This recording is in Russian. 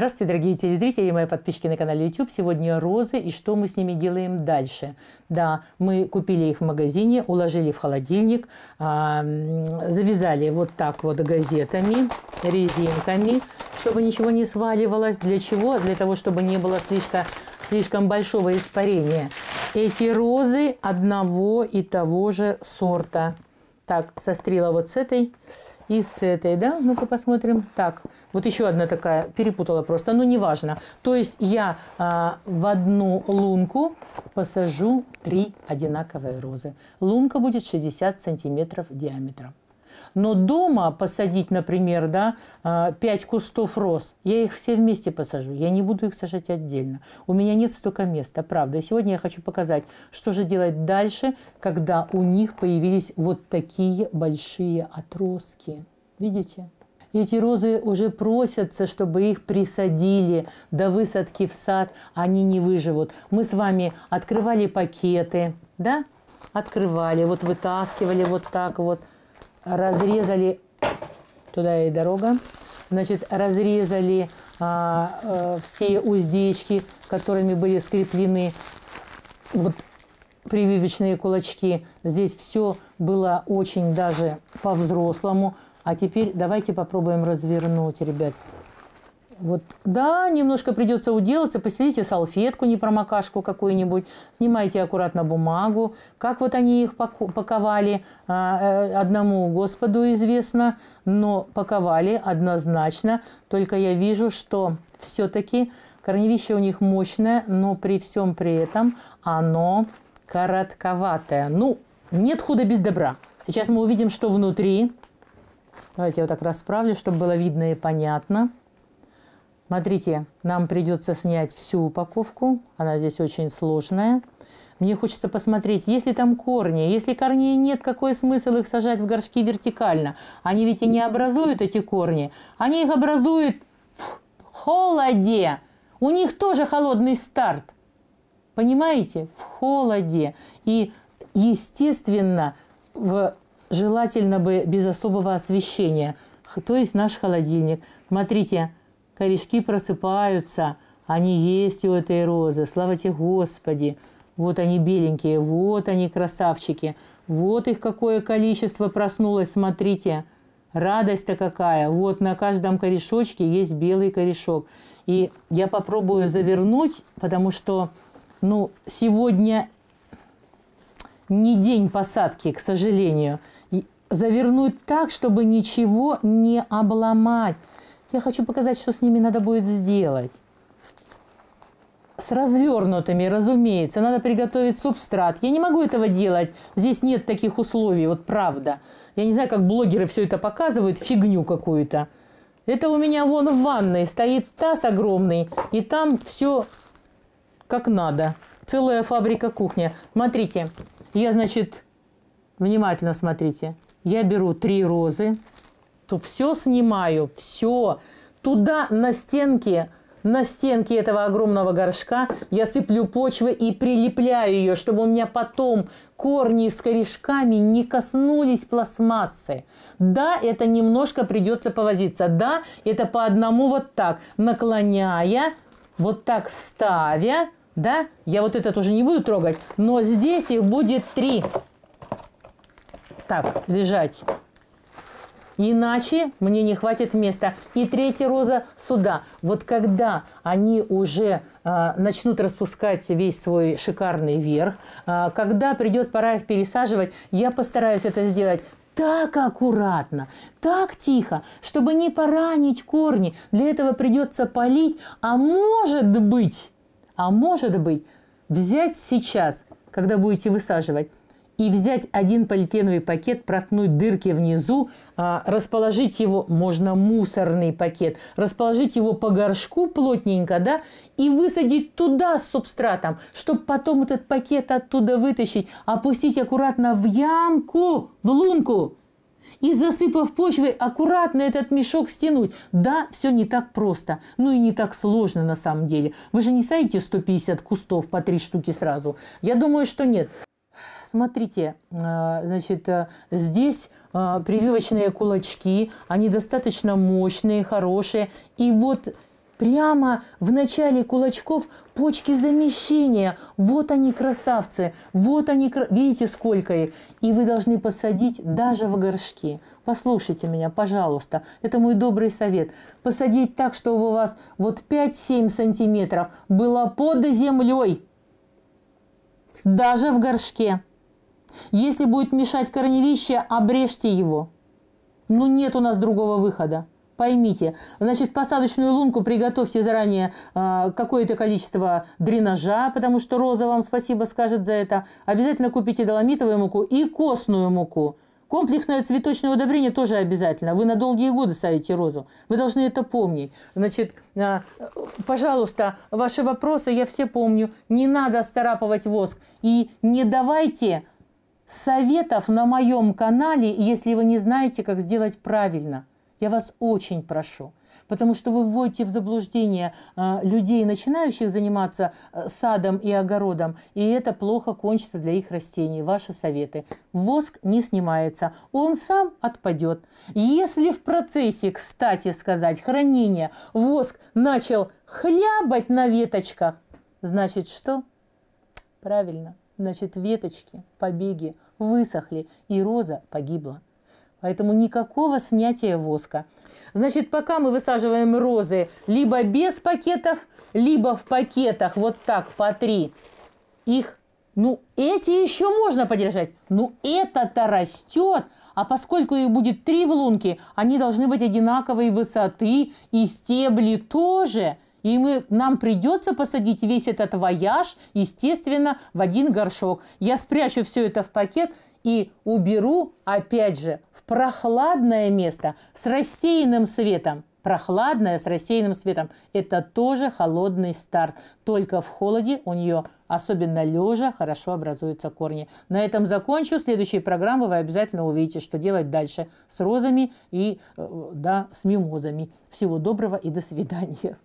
Здравствуйте, дорогие телезрители и мои подписчики на канале YouTube. Сегодня розы и что мы с ними делаем дальше. Да, мы купили их в магазине, уложили в холодильник, а, завязали вот так вот газетами, резинками, чтобы ничего не сваливалось. Для чего? Для того, чтобы не было слишком, слишком большого испарения. Эти розы одного и того же сорта – так, сострила вот с этой и с этой, да? Ну-ка посмотрим. Так, вот еще одна такая, перепутала просто, ну неважно. То есть я а, в одну лунку посажу три одинаковые розы. Лунка будет 60 сантиметров диаметром. Но дома посадить, например, да, 5 а, кустов роз, я их все вместе посажу. Я не буду их сажать отдельно. У меня нет столько места, правда. И сегодня я хочу показать, что же делать дальше, когда у них появились вот такие большие отростки. Видите? Эти розы уже просятся, чтобы их присадили до высадки в сад. Они не выживут. Мы с вами открывали пакеты, да? Открывали, вот вытаскивали вот так вот разрезали, туда и дорога, значит, разрезали а, а, все уздечки, которыми были скреплены вот прививочные кулачки. Здесь все было очень даже по-взрослому. А теперь давайте попробуем развернуть, ребят. Вот, да, немножко придется уделаться, поселите салфетку, не промокашку какую-нибудь, снимайте аккуратно бумагу. Как вот они их паковали, а, э, одному Господу известно, но паковали однозначно. Только я вижу, что все-таки корневище у них мощное, но при всем при этом оно коротковатое. Ну, нет худа без добра. Сейчас мы увидим, что внутри. Давайте я вот так расправлю, чтобы было видно и понятно. Смотрите, нам придется снять всю упаковку. Она здесь очень сложная. Мне хочется посмотреть, есть ли там корни. Если корней нет, какой смысл их сажать в горшки вертикально? Они ведь и не образуют эти корни. Они их образуют в холоде. У них тоже холодный старт. Понимаете? В холоде. И, естественно, в, желательно бы без особого освещения. То есть наш холодильник. Смотрите, корешки просыпаются, они есть у этой розы, слава тебе Господи. Вот они беленькие, вот они красавчики, вот их какое количество проснулось, смотрите. Радость-то какая, вот на каждом корешочке есть белый корешок. И я попробую завернуть, потому что, ну, сегодня не день посадки, к сожалению. Завернуть так, чтобы ничего не обломать. Я хочу показать, что с ними надо будет сделать. С развернутыми, разумеется. Надо приготовить субстрат. Я не могу этого делать. Здесь нет таких условий, вот правда. Я не знаю, как блогеры все это показывают, фигню какую-то. Это у меня вон в ванной стоит таз огромный, и там все как надо. Целая фабрика кухня. Смотрите, я, значит, внимательно смотрите. Я беру три розы, то все снимаю, все. Туда на стенки, на стенки этого огромного горшка я сыплю почвы и прилепляю ее, чтобы у меня потом корни с корешками не коснулись пластмассы. Да, это немножко придется повозиться. Да, это по одному вот так, наклоняя, вот так ставя. Да, я вот этот уже не буду трогать, но здесь их будет три. Так, лежать. Иначе мне не хватит места. И третья роза сюда. Вот когда они уже э, начнут распускать весь свой шикарный верх, э, когда придет пора их пересаживать, я постараюсь это сделать так аккуратно, так тихо, чтобы не поранить корни. Для этого придется полить, а может быть, а может быть, взять сейчас, когда будете высаживать, и взять один полиэтиленовый пакет, проткнуть дырки внизу, а, расположить его, можно мусорный пакет, расположить его по горшку плотненько, да, и высадить туда с субстратом, чтобы потом этот пакет оттуда вытащить, опустить аккуратно в ямку, в лунку, и засыпав почвой, аккуратно этот мешок стянуть. Да, все не так просто, ну и не так сложно на самом деле. Вы же не садите 150 кустов по три штуки сразу. Я думаю, что нет смотрите, э, значит, э, здесь э, прививочные кулачки, они достаточно мощные, хорошие. И вот прямо в начале кулачков почки замещения. Вот они красавцы, вот они, видите, сколько их. И вы должны посадить даже в горшки. Послушайте меня, пожалуйста, это мой добрый совет. Посадить так, чтобы у вас вот 5-7 сантиметров было под землей, даже в горшке. Если будет мешать корневище, обрежьте его. Ну нет у нас другого выхода. Поймите, значит, посадочную лунку приготовьте заранее э, какое-то количество дренажа, потому что Роза вам спасибо скажет за это. Обязательно купите доломитовую муку и костную муку. Комплексное цветочное удобрение тоже обязательно. Вы на долгие годы садите розу. Вы должны это помнить. Значит, а, пожалуйста, ваши вопросы я все помню. Не надо старапывать воск. И не давайте советов на моем канале, если вы не знаете, как сделать правильно. Я вас очень прошу. Потому что вы вводите в заблуждение э, людей, начинающих заниматься э, садом и огородом, и это плохо кончится для их растений. Ваши советы. Воск не снимается, он сам отпадет. Если в процессе, кстати сказать, хранения воск начал хлябать на веточках, значит что? Правильно, значит веточки, побеги высохли, и роза погибла. Поэтому никакого снятия воска. Значит, пока мы высаживаем розы либо без пакетов, либо в пакетах, вот так, по три, их, ну, эти еще можно подержать, Ну, это-то растет, а поскольку их будет три в лунке, они должны быть одинаковой высоты, и стебли тоже – и мы, нам придется посадить весь этот вояж, естественно, в один горшок. Я спрячу все это в пакет и уберу, опять же, в прохладное место с рассеянным светом. Прохладное с рассеянным светом. Это тоже холодный старт. Только в холоде у нее, особенно лежа, хорошо образуются корни. На этом закончу. Следующие программы вы обязательно увидите, что делать дальше с розами и э, да, с мимозами. Всего доброго и до свидания.